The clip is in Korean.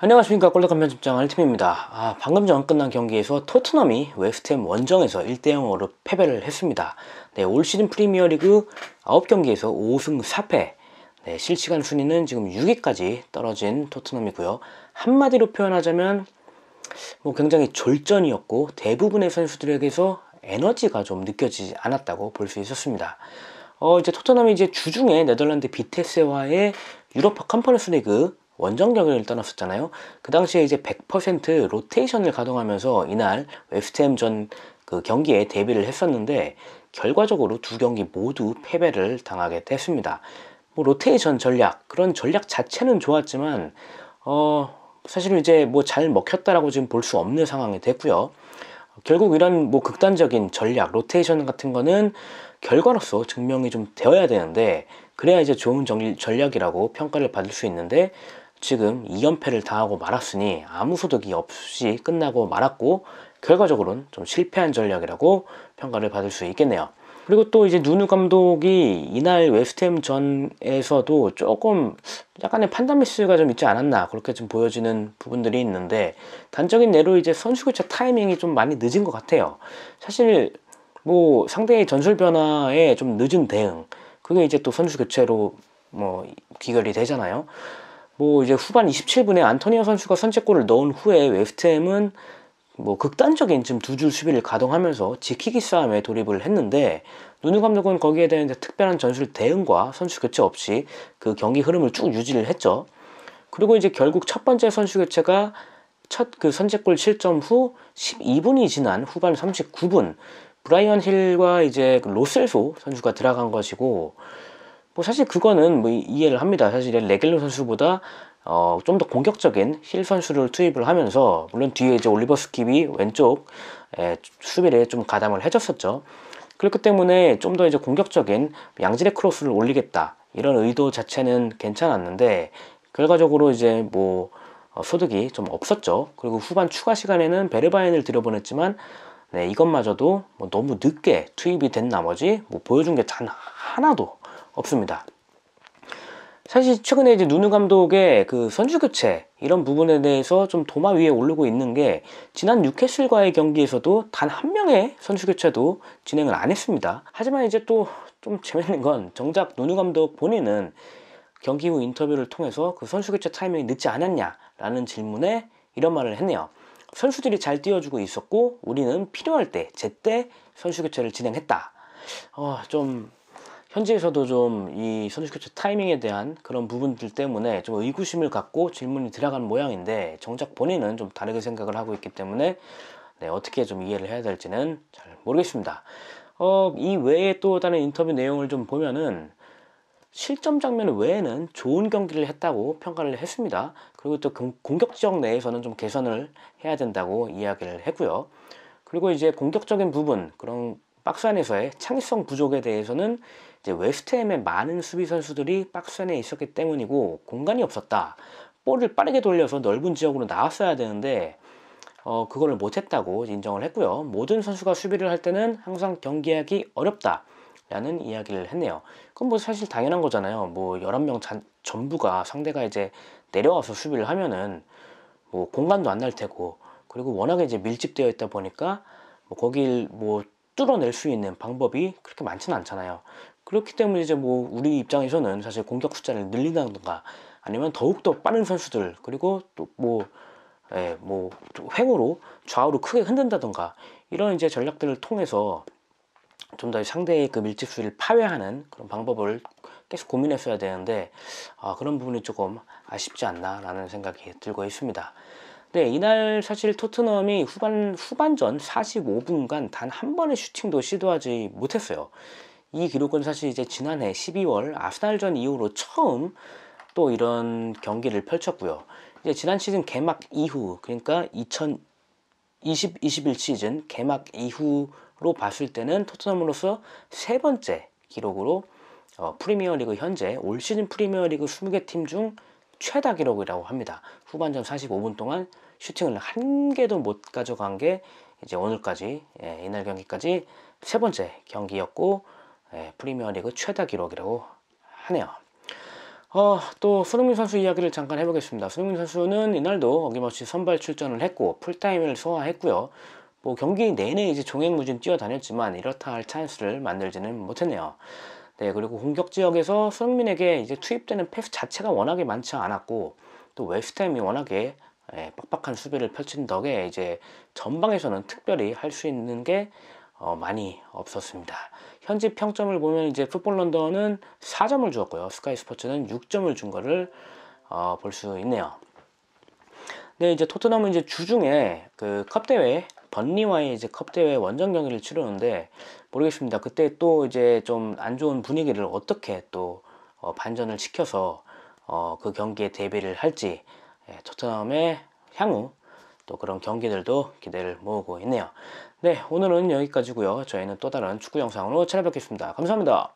안녕하십니까 꼴락한 면집장 알팀입니다 아, 방금 전 끝난 경기에서 토트넘이 웨스트햄 원정에서 1대0으로 패배를 했습니다 네, 올 시즌 프리미어리그 9경기에서 5승 4패 네, 실시간 순위는 지금 6위까지 떨어진 토트넘이고요 한마디로 표현하자면 뭐 굉장히 졸전이었고 대부분의 선수들에게서 에너지가 좀 느껴지지 않았다고 볼 수 있었습니다 어, 이제 토트넘이 이제 주중에 네덜란드 비테스와의 유로파 컨퍼런스 리그 원정 경기를 떠났었잖아요. 그 당시에 이제 100% 로테이션을 가동하면서 이날 웨스트햄전 그 경기에 데뷔를 했었는데 결과적으로 두 경기 모두 패배를 당하게 됐습니다. 뭐 로테이션 전략 그런 전략 자체는 좋았지만 어 사실 은 이제 뭐 잘 먹혔다라고 지금 볼 수 없는 상황이 됐고요. 결국 이런 뭐 극단적인 전략 로테이션 같은 거는 결과로서 증명이 좀 되어야 되는데 그래야 이제 좋은 정, 전략이라고 평가를 받을 수 있는데 지금 2연패를 당하고 말았으니 아무 소득이 없이 끝나고 말았고 결과적으로는 좀 실패한 전략이라고 평가를 받을 수 있겠네요. 그리고 또 이제 누누 감독이 이날 웨스트햄 전에서도 조금 약간의 판단 미스가 좀 있지 않았나 그렇게 좀 보여지는 부분들이 있는데 단적인 예로 이제 선수 교체 타이밍이 좀 많이 늦은 것 같아요. 사실 뭐 상대의 전술 변화에 좀 늦은 대응 그게 이제 또 선수 교체로 뭐 귀결이 되잖아요. 뭐 이제 후반 27분에 안토니오 선수가 선제골을 넣은 후에 웨스트햄은 뭐 극단적인 지금 두 줄 수비를 가동하면서 지키기 싸움에 돌입을 했는데 누누 감독은 거기에 대한 특별한 전술 대응과 선수 교체 없이 그 경기 흐름을 쭉 유지를 했죠. 그리고 이제 결국 첫 번째 선수 교체가 첫 그 선제골 실점 후 12분이 지난 후반 39분 브라이언 힐과 이제 그 로셀소 선수가 들어간 것이고 뭐 사실 그거는 뭐 이해를 합니다. 사실 레겔로 선수보다 어, 좀 더 공격적인 힐 선수를 투입을 하면서 물론 뒤에 이제 올리버 스킵이 왼쪽 에, 예, 수비를좀 가담을 해줬었죠. 그렇기 때문에 좀 더 이제 공격적인 양질의 크로스를 올리겠다 이런 의도 자체는 괜찮았는데 결과적으로 이제 뭐 어, 소득이 좀 없었죠. 그리고 후반 추가 시간에는 베르바인을 들여보냈지만 네, 이것마저도 뭐 너무 늦게 투입이 된 나머지 뭐 보여준 게 단 하나도 없습니다. 사실 최근에 이제 누누 감독의 그 선수 교체 이런 부분에 대해서 좀 도마 위에 오르고 있는 게 지난 뉴캐슬과의 경기에서도 단 한 명의 선수 교체도 진행을 안 했습니다. 하지만 이제 또 좀 재밌는 건 정작 누누 감독 본인은 경기 후 인터뷰를 통해서 그 선수 교체 타이밍이 늦지 않았냐라는 질문에 이런 말을 했네요. 선수들이 잘 뛰어주고 있었고 우리는 필요할 때 제때 선수 교체를 진행했다. 어, 좀 현지에서도 좀 이 선수교체 타이밍에 대한 그런 부분들 때문에 좀 의구심을 갖고 질문이 들어간 모양인데 정작 본인은 좀 다르게 생각을 하고 있기 때문에 네, 어떻게 좀 이해를 해야 될지는 잘 모르겠습니다. 어, 이 외에 또 다른 인터뷰 내용을 좀 보면은 실점 장면 외에는 좋은 경기를 했다고 평가를 했습니다. 그리고 또 공격 지역 내에서는 좀 개선을 해야 된다고 이야기를 했고요. 그리고 이제 공격적인 부분, 그런 박스 안에서의 창의성 부족에 대해서는 이제 웨스트햄의 많은 수비 선수들이 박스 안에 있었기 때문이고 공간이 없었다. 볼을 빠르게 돌려서 넓은 지역으로 나왔어야 되는데 어, 그거를 못했다고 인정을 했고요. 모든 선수가 수비를 할 때는 항상 경기하기 어렵다. 라는 이야기를 했네요. 그건 뭐 사실 당연한 거잖아요. 뭐 11명 잔, 전부가 상대가 이제 내려와서 수비를 하면은 뭐 공간도 안 날 테고 그리고 워낙에 이제 밀집되어 있다 보니까 뭐 거길 뭐 뚫어낼 수 있는 방법이 그렇게 많지는 않잖아요. 그렇기 때문에 이제 뭐 우리 입장에서는 사실 공격 숫자를 늘린다던가 아니면 더욱더 빠른 선수들 그리고 또 뭐 예, 뭐 횡으로 좌우로 크게 흔든다던가 이런 이제 전략들을 통해서 좀 더 상대의 그 밀집수를 파괴하는 그런 방법을 계속 고민했어야 되는데 아, 그런 부분이 조금 아쉽지 않나라는 생각이 들고 있습니다. 네, 이날 사실 토트넘이 후반, 후반전 45분간 단 한 번의 슈팅도 시도하지 못했어요. 이 기록은 사실 이제 지난해 12월 아스날전 이후로 처음 또 이런 경기를 펼쳤고요. 이제 지난 시즌 개막 이후, 그러니까 2020, 21 시즌 개막 이후로 봤을 때는 토트넘으로서 세 번째 기록으로 어, 프리미어리그 현재 올 시즌 프리미어리그 20개 팀중 최다 기록이라고 합니다. 후반전 45분 동안 슈팅을 한 개도 못 가져간 게 이제 오늘까지 예, 이날 경기까지 세 번째 경기였고 예, 프리미어리그 최다 기록이라고 하네요. 어, 또 손흥민 선수 이야기를 잠깐 해보겠습니다. 손흥민 선수는 이날도 어김없이 선발 출전을 했고 풀타임을 소화했고요. 뭐 경기 내내 이제 종횡무진 뛰어다녔지만 이렇다 할 찬스를 만들지는 못했네요. 네, 그리고 공격 지역에서 손흥민에게 이제 투입되는 패스 자체가 워낙에 많지 않았고 또 웨스트햄이 워낙에 예, 빡빡한 수비를 펼친 덕에 이제 전방에서는 특별히 할 수 있는 게 어, 많이 없었습니다. 현지 평점을 보면 이제 풋볼 런던은 4점을 주었고요. 스카이 스포츠는 6점을 준 거를 어, 볼수 있네요. 네, 이제 토트넘은 이제 주중에 그 컵 대회 번니와의 이제 컵 대회 원정 경기를 치르는데 모르겠습니다. 그때 또 이제 좀 안 좋은 분위기를 어떻게 또 어, 반전을 시켜서 어, 그 경기에 대비를 할지 예, 토트넘의 향후 또 그런 경기들도 기대를 모으고 있네요. 네, 오늘은 여기까지고요. 저희는 또 다른 축구 영상으로 찾아뵙겠습니다. 감사합니다.